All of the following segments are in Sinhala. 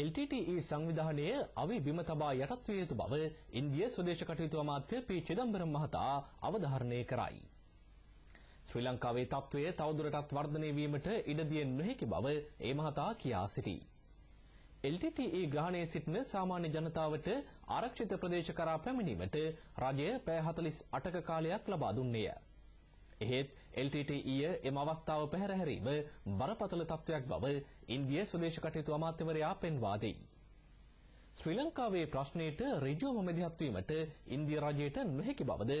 LTTE සංවිධානය අවි බිම තබා යටත් විය යුතු බව ඉන්දිය ස්වදේශ කටයුතු අමාත්‍ය පී චිදම්බරම් මහතා අවධාරණය කරයි. ශ්‍රී ලංකාවේ තත්ත්වය තවදුරටත් වර්ධනය වීමට ඉඩ දිය නොහැකි බව ඒ මහතා කියා සිටී. LTTE ග්‍රහණයේ සිටින සාමාන්‍ය ජනතාවට ආරක්ෂිත ප්‍රදේශ කරා පැමිණීමට රජය පැය 48ක කාලයක් ලබා දුන්නේය. එහෙත් LTTE එම අවස්ථාව පැහැරහැරීම බරපතල තත්වයක් බව ඉන්දිය සුදේශ කටයුතු අමාත්‍යවරයා පෙන්වා දෙයි. ශ්‍රී ලංකාවේ ප්‍රශ්නයට ඍජුවම මැදිහත් වීමට ඉන්දිය රජයට නොහැකි බවද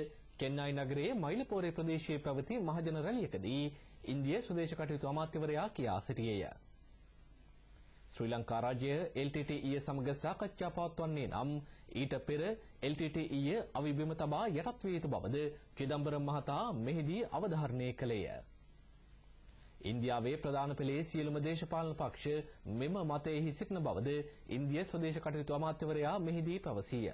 චෙන්නයි නගරයේ මයිලපෝරේ ප්‍රදේශයේ පැවති මහජන රැළියකදී ඉන්දිය සුදේශ කටයුතු අමාත්‍යවරයා කියා සිටියේය. ශ්‍රී ලංකා රජය LTTE සමග සාකච්ඡා පවත්වන්නේ නම් ඊට පෙර LTTE අවිබිම තබා යටත් වී තිබ බවද චිදම්බරම් මහතා මෙහිදී අවධාරණය කළේය. ඉන්දියාවේ ප්‍රධාන පෙළේ සියලුම දේශපාලන පක්ෂ මෙම මතයෙහි සිටින බවද ඉන්දිය ස්වදේශ කටයුතු අමාත්‍යවරයා මෙහිදී පැවසීය.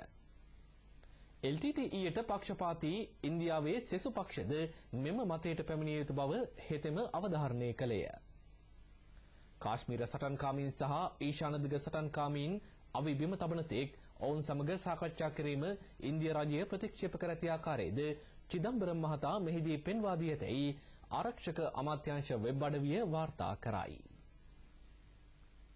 LTTEට පක්ෂපාතී ඉන්දියාවේ සෙසු පක්ෂද මෙම මතයට පැමිණිය යුතු බව හෙතෙම අවධාරණය කළේය. කාශ්මීර සටන්කාමීන් සහ ඊශානදිග සටන්කාමීන් අවිබිම තබන තෙක් ඔවුන් සමග සාකච්ඡා කිරීම ඉන්දියා රජය ප්‍රතික්ෂේප කර ඇති ආකාරයේද චිදම්බරම් මහතා මෙහිදී පෙන්වා දී ඇතැයි ආරක්ෂක අමාත්‍යාංශ වෙබ් අඩවිය වාර්තා කරයි.